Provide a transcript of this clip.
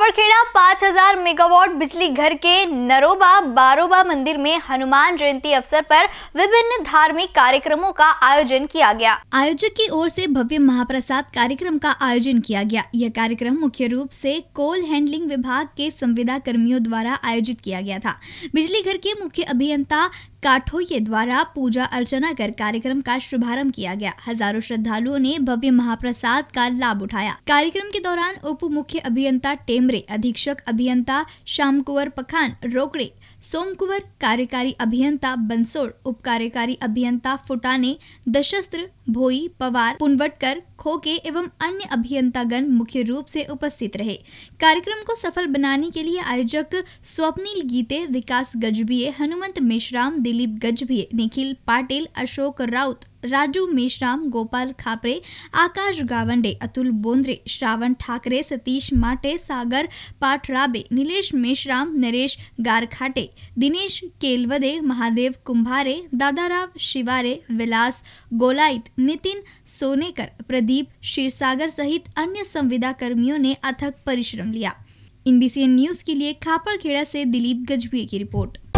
पापड़खेड़ा 5000 megawatt बिजली घर के नरोबा बारोबा मंदिर में हनुमान जयंती अवसर पर विभिन्न धार्मिक कार्यक्रमों का आयोजन किया गया आयोजक की ओर से भव्य महाप्रसाद कार्यक्रम का आयोजन किया गया यह कार्यक्रम मुख्य रूप से कोल हैंडलिंग विभाग के संविदा कर्मियों द्वारा आयोजित किया गया था बिजली घर के मुख्य अभियंता काठोये द्वारा पूजा अर्चना कर कार्यक्रम का शुभारंभ किया गया हजारों श्रद्धालुओं ने भव्य महाप्रसाद का लाभ उठाया कार्यक्रम के दौरान उप मुख्य अभियंता टेमरे अधीक्षक अभियंता श्याम कुंवर पखान रोकड़े सोम कुंवर कार्यकारी अभियंता बंसोड़ उप कार्यकारी अभियंता फुटाने दशस्त्र भोई पवार पुनवटकर खोके एवं अन्य अभियंतागण मुख्य रूप से उपस्थित रहे कार्यक्रम को सफल बनाने के लिए आयोजक स्वप्निल गीते विकास गजबीय हनुमंत मेश्राम दिलीप गजबी निखिल पाटिल अशोक राउत राजू मेश्राम गोपाल खापरे आकाश गावंडे अतुल बोंद्रे श्रावण ठाकरे सतीश माटे सागर पाठराबे नीलेश मेश्राम नरेश गारखाटे दिनेश केलवदे महादेव कुंभारे दादाराव शिवारे विलास गोलाइत नितिन सोनेकर प्रदीप क्षीरसागर सहित अन्य संविदा कर्मियों ने अथक परिश्रम लिया इन बी न्यूज के लिए खापड़खेड़ा से दिलीप गजबी की रिपोर्ट